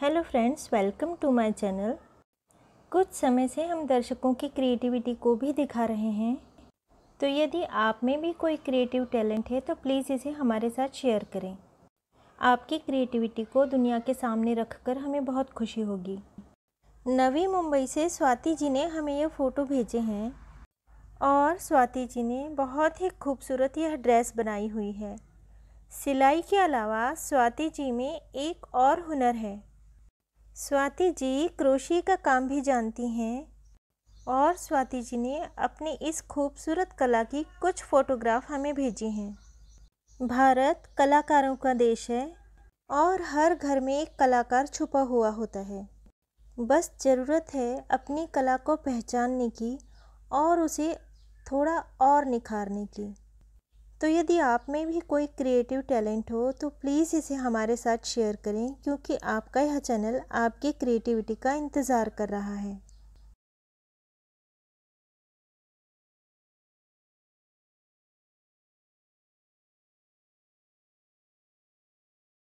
hello friends welcome to my channel कुछ समय से हम दर्शकों की क्रिएटिविटी को भी दिखा रहे हैं तो यदि आप में भी कोई क्रिएटिव टैलेंट है तो प्लीज़ इसे हमारे साथ शेयर करें आपकी क्रिएटिविटी को दुनिया के सामने रखकर हमें बहुत खुशी होगी नवी मुंबई से स्वाति जी ने हमें यह फ़ोटो भेजे हैं और स्वाति जी ने बहुत ही खूबसूरत यह ड्रेस बनाई हुई है सिलाई के अलावा स्वाति जी में एक और हुनर है स्वाति जी क्रोशी का काम भी जानती हैं और स्वाति जी ने अपनी इस खूबसूरत कला की कुछ फ़ोटोग्राफ हमें भेजी हैं भारत कलाकारों का देश है और हर घर में एक कलाकार छुपा हुआ होता है बस ज़रूरत है अपनी कला को पहचानने की और उसे थोड़ा और निखारने की तो यदि आप में भी कोई क्रिएटिव टैलेंट हो तो प्लीज़ इसे हमारे साथ शेयर करें क्योंकि आपका यह चैनल आपकी क्रिएटिविटी का इंतज़ार कर रहा है